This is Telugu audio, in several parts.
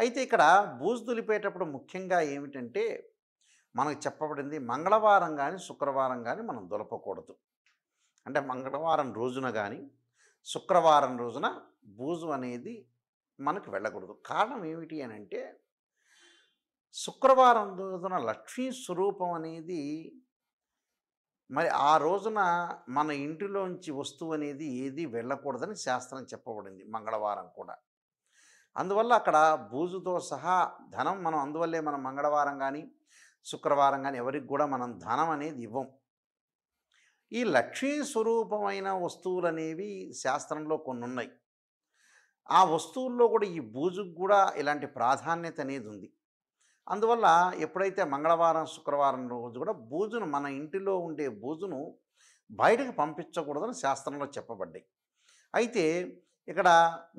అయితే ఇక్కడ బూజు దులిపేటప్పుడు ముఖ్యంగా ఏమిటంటే మనకు చెప్పబడింది మంగళవారం కానీ శుక్రవారం కానీ మనం దులపకూడదు అంటే మంగళవారం రోజున కానీ శుక్రవారం రోజున బూజు అనేది మనకు వెళ్ళకూడదు కారణం ఏమిటి అని అంటే శుక్రవారం రోజున లక్ష్మీ స్వరూపం అనేది మరి ఆ రోజున మన ఇంటిలోంచి వస్తువు అనేది ఏది వెళ్ళకూడదని శాస్త్రం చెప్పబడింది మంగళవారం కూడా అందువల్ల అక్కడ బూజుతో సహా ధనం మనం అందువల్లే మనం మంగళవారం కానీ శుక్రవారం కానీ ఎవరికి కూడా మనం ధనం అనేది ఇవ్వం ఈ లక్ష్మీ స్వరూపమైన వస్తువులు అనేవి శాస్త్రంలో కొన్ని ఉన్నాయి ఆ వస్తువుల్లో కూడా ఈ బూజుకు కూడా ఇలాంటి ప్రాధాన్యత అనేది ఉంది అందువల్ల ఎప్పుడైతే మంగళవారం శుక్రవారం రోజు కూడా బూజును మన ఇంటిలో ఉండే బూజును బయటకు పంపించకూడదని శాస్త్రంలో చెప్పబడ్డాయి అయితే ఇక్కడ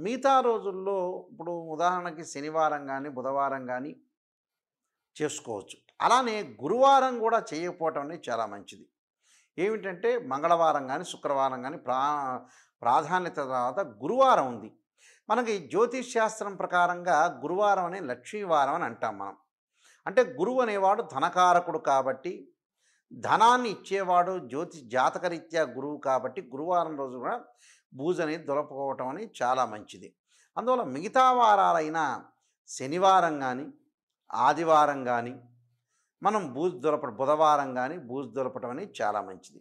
మిగతా రోజుల్లో ఇప్పుడు ఉదాహరణకి శనివారం కానీ బుధవారం కానీ చేసుకోవచ్చు అలానే గురువారం కూడా చేయకపోవటం అనేది చాలా మంచిది ఏమిటంటే మంగళవారం కానీ శుక్రవారం కానీ ప్రా ప్రాధాన్యత తర్వాత గురువారం ఉంది మనకి జ్యోతిష్ శాస్త్రం ప్రకారంగా గురువారం అనే లక్ష్మీవారం అని అంటాం మనం అంటే గురువు అనేవాడు ధనకారకుడు కాబట్టి ధనాన్ని ఇచ్చేవాడు జ్యోతి జాతకరీత్యా గురువు కాబట్టి గురువారం రోజు కూడా భూజని దొరపుకోవటం అని చాలా మంచిది అందువల్ల మిగతా వారాలైన శనివారం కానీ ఆదివారం కానీ మనం బూజు దొరప బుధవారం కానీ బూజు దొరపటం అనేది చాలా మంచిది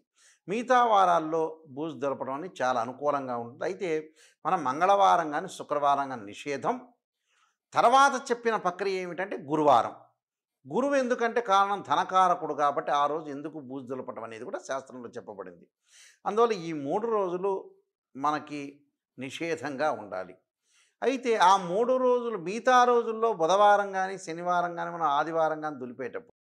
మిగతా వారాల్లో బూజు దొరపడం అనేది చాలా అనుకూలంగా ఉంటుంది అయితే మనం మంగళవారం కానీ శుక్రవారం కానీ నిషేధం తర్వాత చెప్పిన ప్రక్రియ ఏమిటంటే గురువారం గురువు ఎందుకంటే కారణం ధనకారకుడు కాబట్టి ఆ రోజు ఎందుకు బూజు దులపటం అనేది కూడా శాస్త్రంలో చెప్పబడింది అందువల్ల ఈ మూడు రోజులు మనకి నిషేధంగా ఉండాలి అయితే ఆ మూడు రోజులు మిగతా రోజుల్లో బుధవారం కానీ శనివారం కానీ మనం ఆదివారం కానీ దులిపేటప్పుడు